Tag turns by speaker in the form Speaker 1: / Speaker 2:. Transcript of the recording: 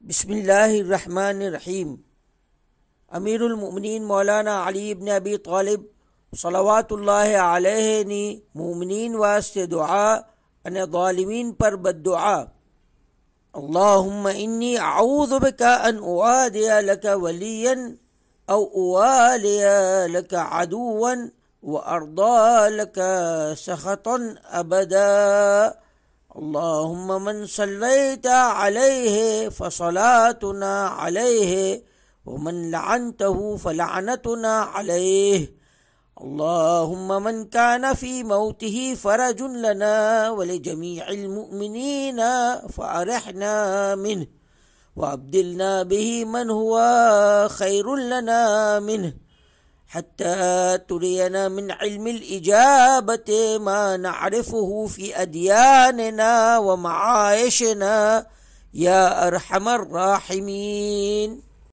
Speaker 1: بسم الله الرحمن الرحيم امير المؤمنين مولانا علي بن ابي طالب صلوات الله عليه ني مؤمنين واسط دعاء ان ظالمين پر بد اللهم اني اعوذ بك ان اوادي لك وليا او اوالي لك عدوا وارضى لك سخطا ابدا اللهم من صليت عليه فصلاتنا عليه ومن لعنته فلعنتنا عليه اللهم من كان في موته فرج لنا ولجميع المؤمنين فأرحنا منه وأبدلنا به من هو خير لنا منه حتى ترينا من علم الإجابة ما نعرفه في أدياننا ومعايشنا يا أرحم الراحمين